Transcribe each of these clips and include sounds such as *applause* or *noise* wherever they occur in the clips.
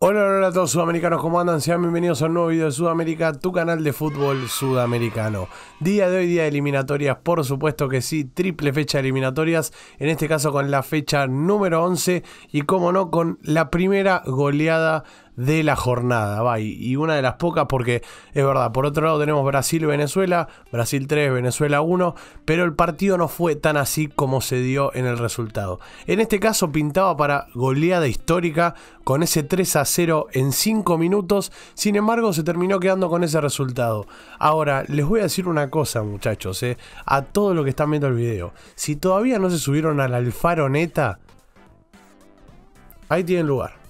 Hola, hola a todos sudamericanos, ¿cómo andan? Sean bienvenidos a un nuevo video de Sudamérica, tu canal de fútbol sudamericano. Día de hoy, día de eliminatorias, por supuesto que sí, triple fecha de eliminatorias, en este caso con la fecha número 11 y como no, con la primera goleada de la jornada. Va, y, una de las pocas porque es verdad, por otro lado tenemos Brasil-Venezuela, Brasil 3, Venezuela 1, pero el partido no fue tan así como se dio en el resultado. En este caso pintaba para goleada histórica con ese 3 a 0 en 5 minutos, sin embargo se terminó quedando con ese resultado. Ahora, les voy a decir una cosa muchachos, eh, a todo lo que están viendo el video, si todavía no se subieron al la alfaroneta, ahí tienen lugar.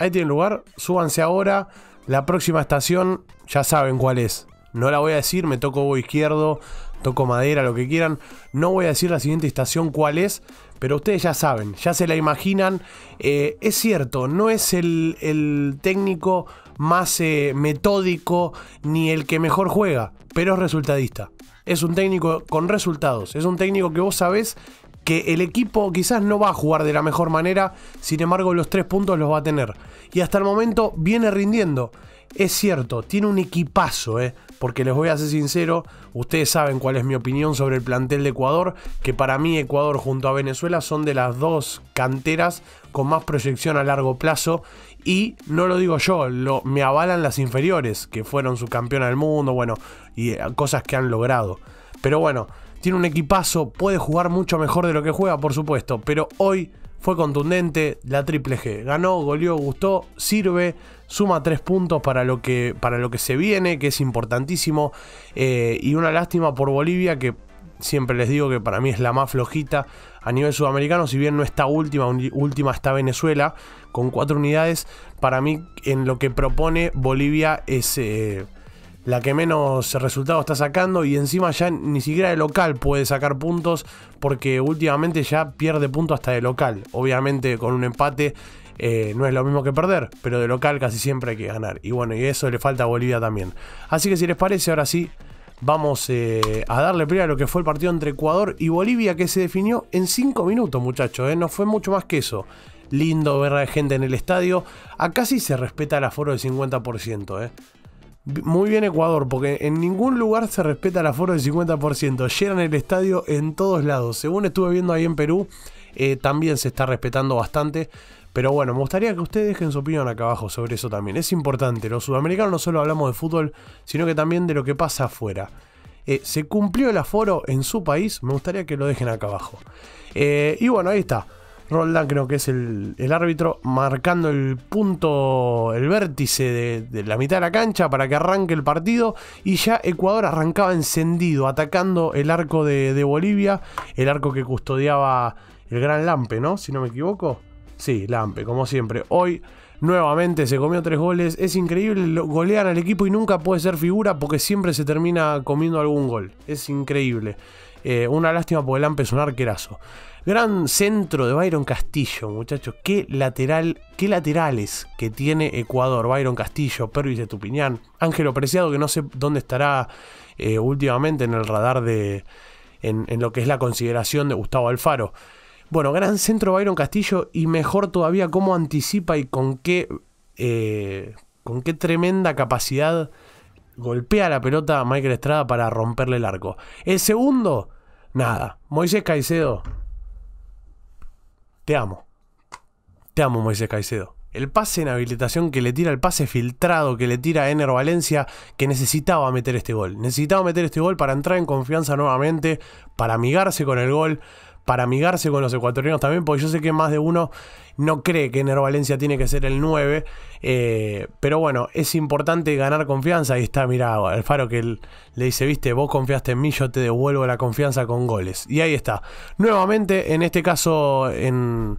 Ahí tienen lugar, súbanse ahora. La próxima estación ya saben cuál es. No la voy a decir, me toco bobo izquierdo, toco madera, lo que quieran. No voy a decir la siguiente estación cuál es, pero ustedes ya saben, ya se la imaginan. Eh, es cierto, no es el, técnico más eh, metódico ni el que mejor juega, pero es resultadista. Es un técnico con resultados, es un técnico que vos sabés que el equipo quizás no va a jugar de la mejor manera, sin embargo los tres puntos los va a tener. Y hasta el momento viene rindiendo. Es cierto, tiene un equipazo, ¿eh? porque les voy a ser sincero, ustedes saben cuál es mi opinión sobre el plantel de Ecuador, que para mí Ecuador junto a Venezuela son de las dos canteras con más proyección a largo plazo y no lo digo yo, lo, me avalan las inferiores, que fueron su campeona del mundo, bueno, y eh, cosas que han logrado. Pero bueno, tiene un equipazo, puede jugar mucho mejor de lo que juega, por supuesto, pero hoy fue contundente la triple G. Ganó, goleó, gustó, sirve, suma tres puntos para lo que, para lo que se viene, que es importantísimo, eh, y una lástima por Bolivia que... Siempre les digo que para mí es la más flojita a nivel sudamericano, si bien no está última, última está Venezuela con cuatro unidades, para mí en lo que propone Bolivia es... Eh, la que menos resultados está sacando y encima ya ni siquiera de local puede sacar puntos porque últimamente ya pierde puntos hasta de local. Obviamente con un empate eh, no es lo mismo que perder, pero de local casi siempre hay que ganar. Y bueno, y eso le falta a Bolivia también. Así que si les parece, ahora sí, vamos eh, a darle prioridad a lo que fue el partido entre Ecuador y Bolivia, que se definió en 5 minutos, muchachos. Eh. No fue mucho más que eso. Lindo ver a gente en el estadio. Acá sí se respeta el aforo del 50%. Muy bien Ecuador, porque en ningún lugar se respeta el aforo del 50%. Llenan el estadio en todos lados. Según estuve viendo ahí en Perú, eh, también se está respetando bastante. Pero bueno, me gustaría que ustedes dejen su opinión acá abajo sobre eso también. Es importante, los sudamericanos no solo hablamos de fútbol, sino que también de lo que pasa afuera. Eh, ¿Se cumplió el aforo en su país? Me gustaría que lo dejen acá abajo. Eh, y bueno, ahí está. Roldán creo que es el, árbitro marcando el punto, el vértice de, la mitad de la cancha para que arranque el partido. Y ya Ecuador arrancaba encendido, atacando el arco de, de Bolivia, el arco que custodiaba el gran Lampe, ¿no? Si no me equivoco. Sí, Lampe, como siempre. Hoy nuevamente se comió tres goles. Es increíble, golean al equipo y nunca puede ser figura porque siempre se termina comiendo algún gol. Es increíble. Eh, una lástima porque Lampe es un arquerazo. Gran centro de Byron Castillo, muchachos. Qué lateral, qué laterales que tiene Ecuador. Byron Castillo, Pervis de Tupiñán, Ángelo Preciado, que no sé dónde estará eh, últimamente en el radar de. En, lo que es la consideración de Gustavo Alfaro. Bueno, gran centro Byron Castillo y mejor todavía cómo anticipa y con qué, eh, con qué tremenda capacidad golpea la pelota a Michael Estrada para romperle el arco. El segundo, nada. Moisés Caicedo, te amo. Te amo, Moisés Caicedo. El pase en habilitación que le tira, el pase filtrado que le tira a Ener Valencia, que necesitaba meter este gol. Necesitaba meter este gol para entrar en confianza nuevamente, para amigarse con el gol, para amigarse con los ecuatorianos también, porque yo sé que más de uno no cree que en Valencia tiene que ser el 9, eh, pero bueno, es importante ganar confianza. Ahí está, mirá, Alfaro que le dice, viste, vos confiaste en mí, yo te devuelvo la confianza con goles. Y ahí está. Nuevamente, en este caso, en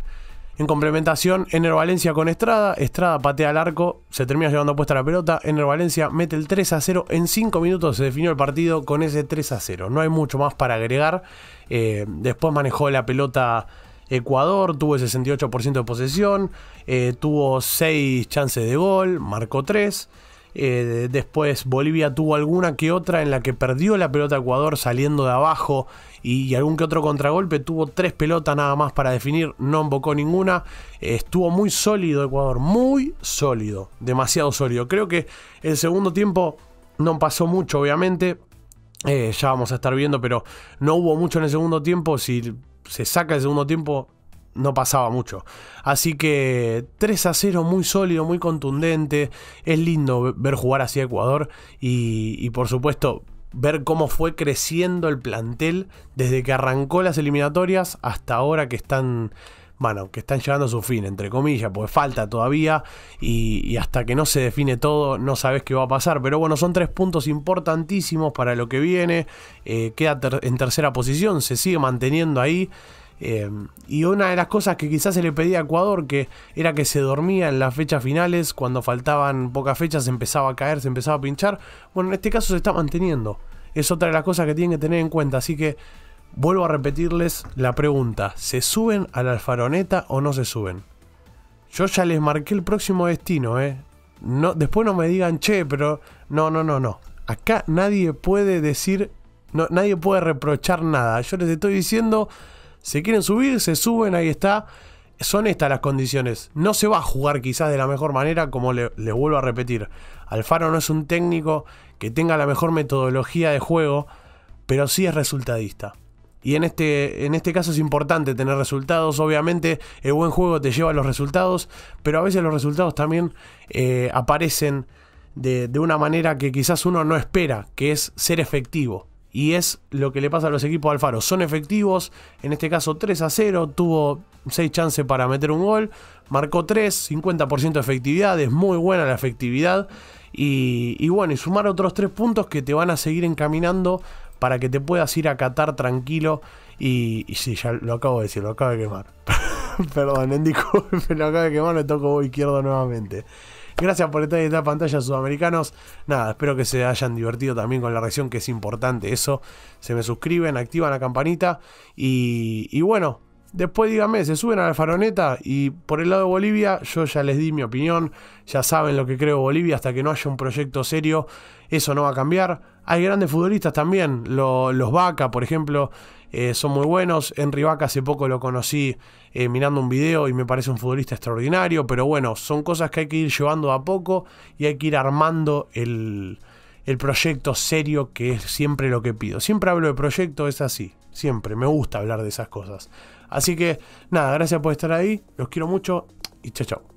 en complementación, Ener Valencia con Estrada. Estrada patea al arco, se termina llevando puesta la pelota. Ener Valencia mete el 3 a 0. En 5 minutos se definió el partido con ese 3 a 0. No hay mucho más para agregar. Eh, después manejó la pelota. Ecuador tuvo el 68% de posesión, eh, tuvo 6 chances de gol, marcó 3. Eh, después Bolivia tuvo alguna que otra en la que perdió la pelota Ecuador saliendo de abajo y, algún que otro contragolpe. Tuvo tres pelotas nada más para definir, no embocó ninguna. estuvo muy sólido Ecuador, muy sólido, demasiado sólido. Creo que el segundo tiempo no pasó mucho, obviamente. Eh, ya vamos a estar viendo, pero no hubo mucho en el segundo tiempo. Si se saca el segundo tiempo, no pasaba mucho. Así que 3 a 0 muy sólido, muy contundente. Es lindo ver jugar así Ecuador y, por supuesto ver cómo fue creciendo el plantel desde que arrancó las eliminatorias hasta ahora que están bueno, que están llegando a su fin, entre comillas, pues falta todavía y, hasta que no se define todo no sabes qué va a pasar. Pero bueno, son tres puntos importantísimos para lo que viene. Eh, queda en tercera posición, se sigue manteniendo ahí. Em, y una de las cosas que quizás se le pedía a Ecuador que era que se dormía en las fechas finales, cuando faltaban pocas fechas se empezaba a caer, se empezaba a pinchar. Bueno, en este caso se está manteniendo. Es otra de las cosas que tienen que tener en cuenta. Así que vuelvo a repetirles la pregunta. ¿Se suben a la alfaroneta o no se suben? Yo ya les marqué el próximo destino, ¿eh? No, después no me digan, che, pero no, no, no, no. Acá nadie puede decir, no, nadie puede reprochar nada. Yo les estoy diciendo se quieren subir, se suben, ahí está. Son estas las condiciones. No se va a jugar quizás de la mejor manera, como le, vuelvo a repetir. Alfaro no es un técnico que tenga la mejor metodología de juego, pero sí es resultadista. Y en este, en este caso es importante tener resultados. Obviamente el buen juego te lleva a los resultados, pero a veces los resultados también eh, aparecen de, una manera que quizás uno no espera, que es ser efectivo. Y es lo que le pasa a los equipos de Alfaro. Son efectivos, en este caso 3 a 0, tuvo 6 chances para meter un gol, marcó 3, 50% de efectividad, es muy buena la efectividad. Y, bueno, y sumar otros 3 puntos que te van a seguir encaminando para que te puedas ir a Qatar tranquilo. Y, y sí, ya lo acabo de decir, lo acabo de quemar. *laughs* *laughs* Perdón, Endico, me lo acaba de quemar, le toco izquierdo nuevamente. Gracias por estar en esta pantalla, sudamericanos. Nada, espero que se hayan divertido también con la reacción, que es importante eso. Se me suscriben, activan la campanita y, bueno, Después díganme, se suben a la faroneta y por el lado de Bolivia yo ya les di mi opinión, ya saben lo que creo Bolivia, hasta que no haya un proyecto serio, eso no va a cambiar. Hay grandes futbolistas también, los Vaca, por ejemplo, eh, son muy buenos. Henry Vaca hace poco lo conocí eh, mirando un video y me parece un futbolista extraordinario, pero bueno, son cosas que hay que ir llevando a poco y hay que ir armando el, el proyecto serio que es siempre lo que pido. Siempre hablo de proyecto, es así, siempre, me gusta hablar de esas cosas. Así que nada, gracias por estar ahí, los quiero mucho y chao chao.